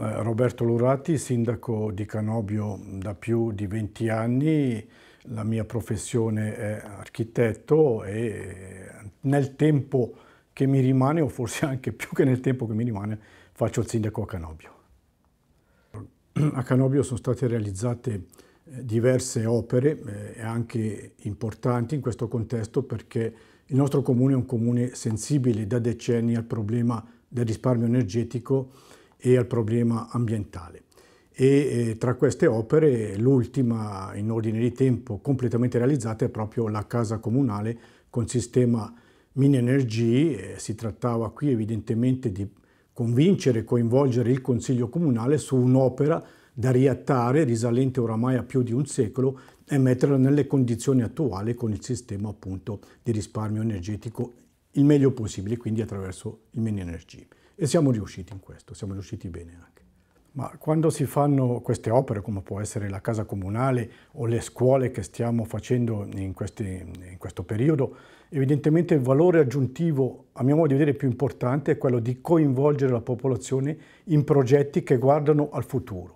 Eh, Roberto Lurati, sindaco di Canobio da più di 20 anni, la mia professione è architetto e nel tempo che mi rimane, o forse anche più che nel tempo che mi rimane, faccio il sindaco a Canobio. A Canobio sono state realizzate eh, diverse opere, eh, anche importanti in questo contesto perché il nostro comune è un comune sensibile da decenni al problema del risparmio energetico e al problema ambientale. E eh, tra queste opere l'ultima in ordine di tempo completamente realizzata è proprio la casa comunale con sistema Mini Minenergy, eh, si trattava qui evidentemente di convincere e coinvolgere il Consiglio Comunale su un'opera da riattare, risalente oramai a più di un secolo, e metterla nelle condizioni attuali con il sistema appunto di risparmio energetico il meglio possibile, quindi attraverso il Mini Minenergy. E siamo riusciti in questo, siamo riusciti bene anche. Ma quando si fanno queste opere, come può essere la casa comunale o le scuole che stiamo facendo in, questi, in, questo periodo, evidentemente il valore aggiuntivo, a mio modo di vedere, più importante è quello di coinvolgere la popolazione in progetti che guardano al futuro.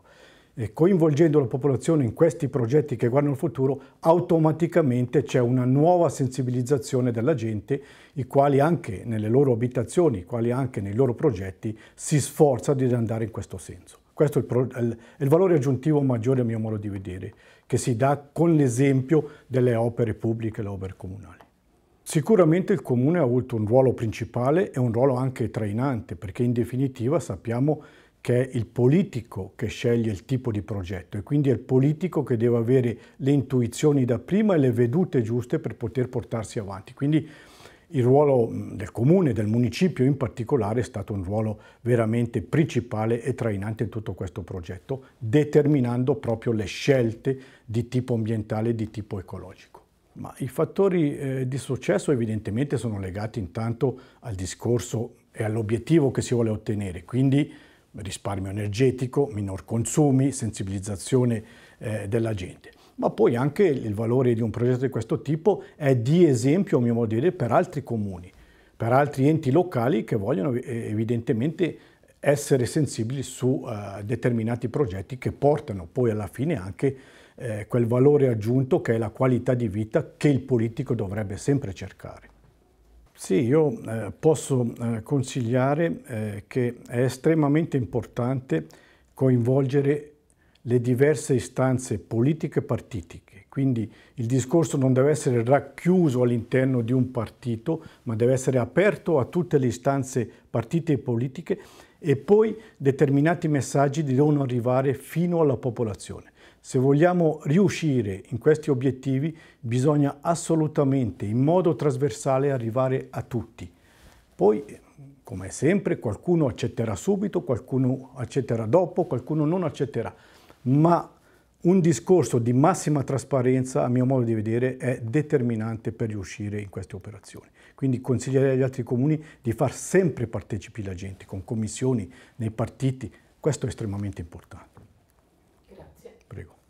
E coinvolgendo la popolazione in questi progetti che guardano il futuro, automaticamente c'è una nuova sensibilizzazione della gente, i quali anche nelle loro abitazioni, i quali anche nei loro progetti si sforza di andare in questo senso. Questo è il, è il valore aggiuntivo maggiore a mio modo di vedere, che si dà con l'esempio delle opere pubbliche e le opere comunali. Sicuramente il Comune ha avuto un ruolo principale e un ruolo anche trainante, perché in definitiva sappiamo che che è il politico che sceglie il tipo di progetto e quindi è il politico che deve avere le intuizioni da prima e le vedute giuste per poter portarsi avanti. Quindi il ruolo mm, del comune, del municipio in particolare, è stato un ruolo veramente principale e trainante in tutto questo progetto, determinando proprio le scelte di tipo ambientale e di tipo ecologico. Ma i fattori eh, di successo evidentemente sono legati intanto al discorso e all'obiettivo che si vuole ottenere, quindi risparmio energetico, minor consumi, sensibilizzazione eh, della gente. Ma poi anche il valore di un progetto di questo tipo è di esempio, a mio modo di vedere, per altri comuni, per altri enti locali che vogliono eh, evidentemente essere sensibili su eh, determinati progetti che portano poi alla fine anche eh, quel valore aggiunto che è la qualità di vita che il politico dovrebbe sempre cercare. Sì, io eh, posso eh, consigliare eh, che è estremamente importante coinvolgere le diverse istanze politiche e partitiche. Quindi il discorso non deve essere racchiuso all'interno di un partito, ma deve essere aperto a tutte le istanze partite e politiche e poi determinati messaggi devono arrivare fino alla popolazione. Se vogliamo riuscire in questi obiettivi bisogna assolutamente in modo trasversale arrivare a tutti. Poi, come sempre, qualcuno accetterà subito, qualcuno accetterà dopo, qualcuno non accetterà, ma un discorso di massima trasparenza, a mio modo di vedere, è determinante per riuscire in queste operazioni. Quindi consiglierei agli altri comuni di far sempre partecipi la gente, con commissioni, nei partiti. Questo è estremamente importante. prego.